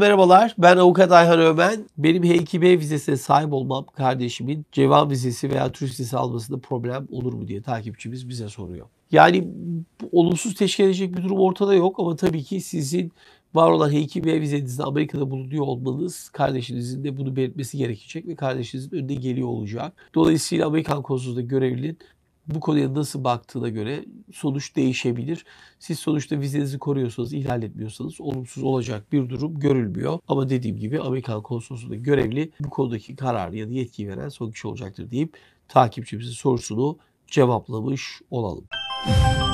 merhabalar. Ben avukat Ayhan Ömen. Benim H2B vizesine sahip olmam kardeşimin cevam vizesi veya turist vizesi almasında problem olur mu diye takipçimiz bize soruyor. Yani olumsuz teşkil edecek bir durum ortada yok ama tabii ki sizin var olan H2B vizenizde Amerika'da bulunuyor olmanız kardeşinizin de bunu belirtmesi gerekecek ve kardeşinizin önüne geliyor olacak. Dolayısıyla Amerikan konsolosluğunda görevlinin bu konuya nasıl baktığına göre sonuç değişebilir. Siz sonuçta vizenizi koruyorsanız, ihlal etmiyorsanız olumsuz olacak bir durum görülmüyor. Ama dediğim gibi Amerikan konsolosluğunda görevli bu konudaki kararı ya da yetki veren son kişi olacaktır deyip takipçimizin sorusunu cevaplamış olalım. Müzik